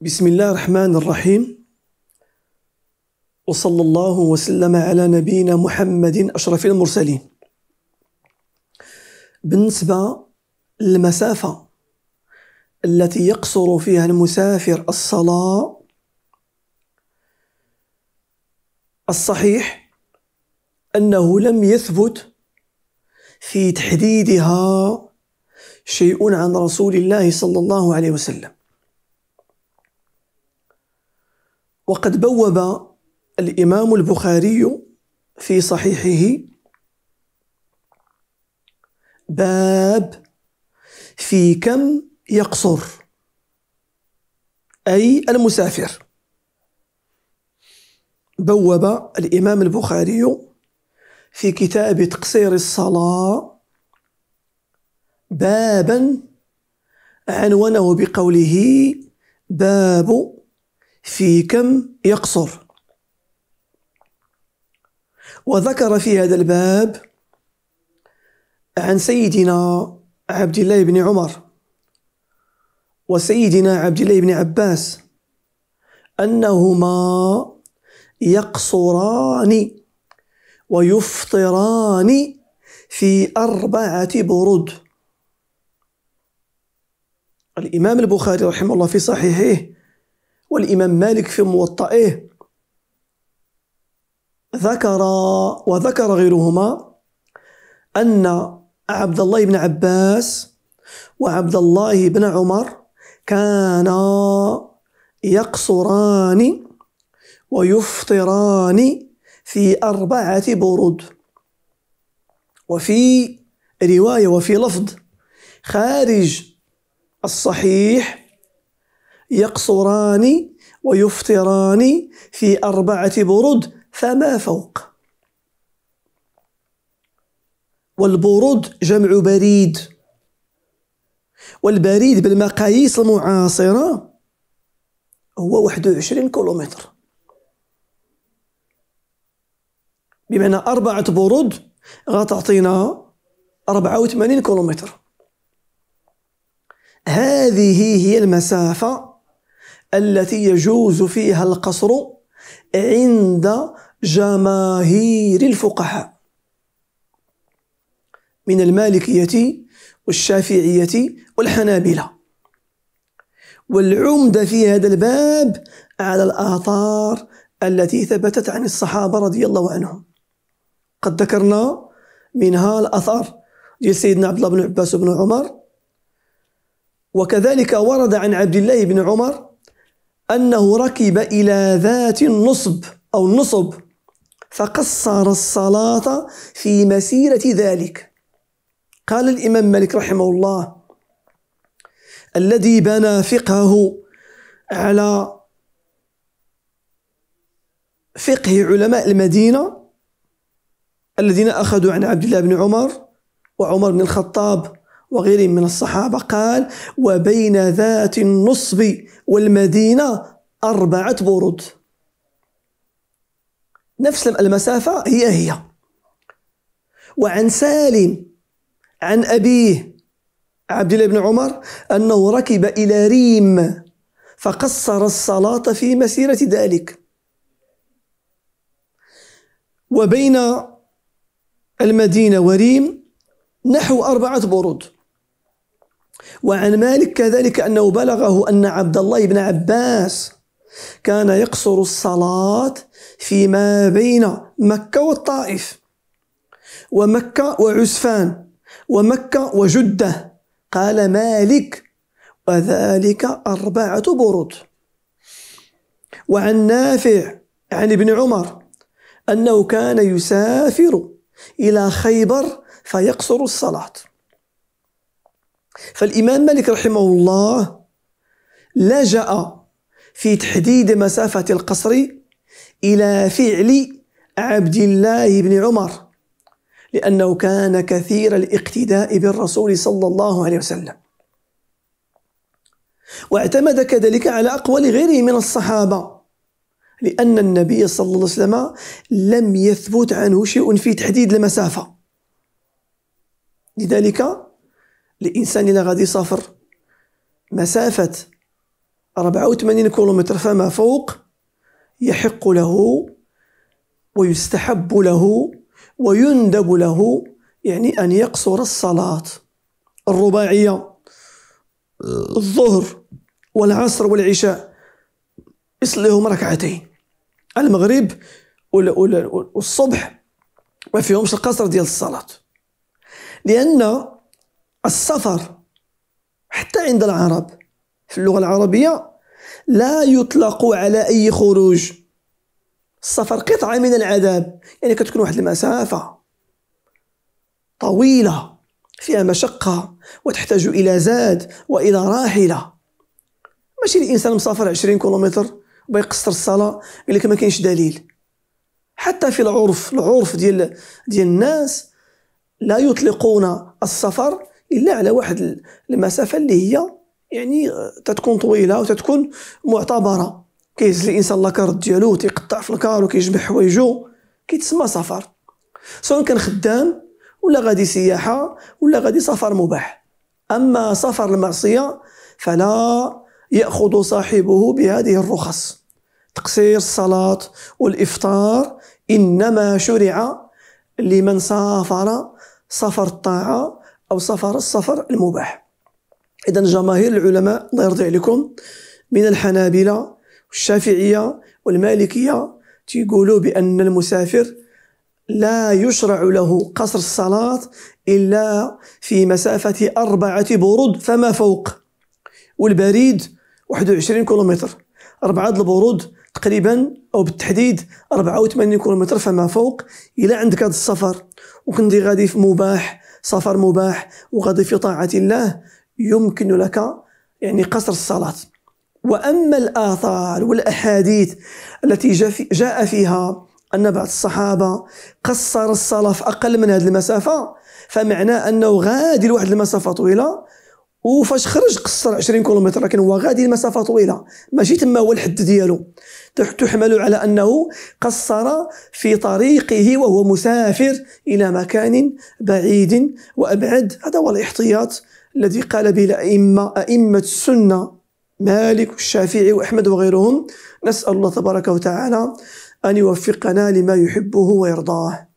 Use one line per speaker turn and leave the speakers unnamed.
بسم الله الرحمن الرحيم وصلى الله وسلم على نبينا محمد أشرف المرسلين بالنسبة للمسافة التي يقصر فيها المسافر الصلاة الصحيح أنه لم يثبت في تحديدها شيء عن رسول الله صلى الله عليه وسلم وقد بوب الإمام البخاري في صحيحه باب في كم يقصر أي المسافر بوب الإمام البخاري في كتاب تقصير الصلاة بابا عنونه بقوله باب في كم يقصر وذكر في هذا الباب عن سيدنا عبد الله بن عمر وسيدنا عبد الله بن عباس أنهما يقصران ويفطران في أربعة برود الإمام البخاري رحمه الله في صحيحه والإمام مالك في موطئه ذكر وذكر غيرهما أن عبد الله بن عباس وعبد الله بن عمر كانا يقصران ويفطران في أربعة برود وفي رواية وفي لفظ خارج الصحيح يقصران ويفطران في أربعة برد فما فوق والبرد جمع بريد والبريد بالمقاييس المعاصرة هو 21 كيلومتر بمعنى أربعة برود غتعطينا 84 كيلومتر هذه هي المسافة التي يجوز فيها القصر عند جماهير الفقهاء من المالكية والشافعية والحنابلة والعمدة في هذا الباب على الآثار التي ثبتت عن الصحابة رضي الله عنهم قد ذكرنا منها الأثر ديال سيدنا عبد الله بن عباس بن عمر وكذلك ورد عن عبد الله بن عمر أنه ركب إلى ذات النصب أو النصب فقصر الصلاة في مسيرة ذلك قال الإمام مالك رحمه الله الذي بنى فقهه على فقه علماء المدينة الذين أخذوا عن عبد الله بن عمر وعمر بن الخطاب وغيرهم من الصحابة قال وبين ذات النصب والمدينة أربعة برود نفس المسافة هي هي وعن سالم عن أبيه عبد الله بن عمر أنه ركب إلى ريم فقصر الصلاة في مسيرة ذلك وبين المدينة وريم نحو أربعة برود وعن مالك كذلك أنه بلغه أن عبد الله بن عباس كان يقصر الصلاة فيما بين مكة والطائف ومكة وعسفان ومكة وجدة قال مالك وذلك أربعة برد وعن نافع عن ابن عمر أنه كان يسافر إلى خيبر فيقصر الصلاة فالإمام مالك رحمه الله لجأ في تحديد مسافة القصر إلى فعل عبد الله بن عمر لأنه كان كثير الاقتداء بالرسول صلى الله عليه وسلم واعتمد كذلك على أقوال غيره من الصحابة لأن النبي صلى الله عليه وسلم لم يثبت عنه شيء في تحديد المسافة لذلك الانسان اللي غادي يسافر مسافه 84 كيلومتر فما فوق يحق له ويستحب له ويندب له يعني أن يقصر الصلاة الرباعية الظهر والعصر والعشاء يصليهم ركعتين المغرب والصبح ما فيهمش القصر ديال الصلاة لأن السفر حتى عند العرب في اللغة العربية لا يطلق على أي خروج السفر قطعة من العذاب يعني كتكون واحد المسافة طويلة فيها مشقة وتحتاج إلى زاد وإلى راحلة ماشي الإنسان مسافر عشرين كيلومتر بيقصر الصلاة قال لك ما كاينش دليل حتى في العرف العرف ديال ديال الناس لا يطلقون السفر الا على واحد المسافه اللي هي يعني تتكون طويله وتتكون معتبره كيهز الانسان لاكارت ديالو تيقطع في الكار وكيجمع حوايجو كيتسمى سفر سواء كان خدام ولا غادي سياحه ولا غادي سفر مباح اما سفر المعصيه فلا ياخذ صاحبه بهذه الرخص تقصير الصلاه والافطار انما شرع لمن سافر سفر الطاعه أو سفر السفر المباح إذا جماهير العلماء الله يرضي عليكم من الحنابلة والشافعية والمالكية تيقولوا بأن المسافر لا يشرع له قصر الصلاة إلا في مسافة أربعة برود فما فوق والبريد 21 كيلومتر أربعة البرود تقريبا أو بالتحديد 84 كيلومتر فما فوق إلا عندك هذا السفر وكنتي غادي في مباح سفر مباح وغادي في طاعة الله يمكن لك يعني قصر الصلاة وأما الآثار والأحاديث التي جاء فيها أن بعض الصحابة قصر الصلاة في أقل من هذه المسافة فمعناه أنه غادي لواحد المسافة طويلة وفاش خرج قصر 20 كيلومتر لكن هو غادي المسافة طويلة ماشي تما هو الحد ديالو تحمل على أنه قصر في طريقه وهو مسافر إلى مكان بعيد وأبعد هذا هو الاحتياط الذي قال به الأئمة أئمة السنة مالك والشافعي وأحمد وغيرهم نسأل الله تبارك وتعالى أن يوفقنا لما يحبه ويرضاه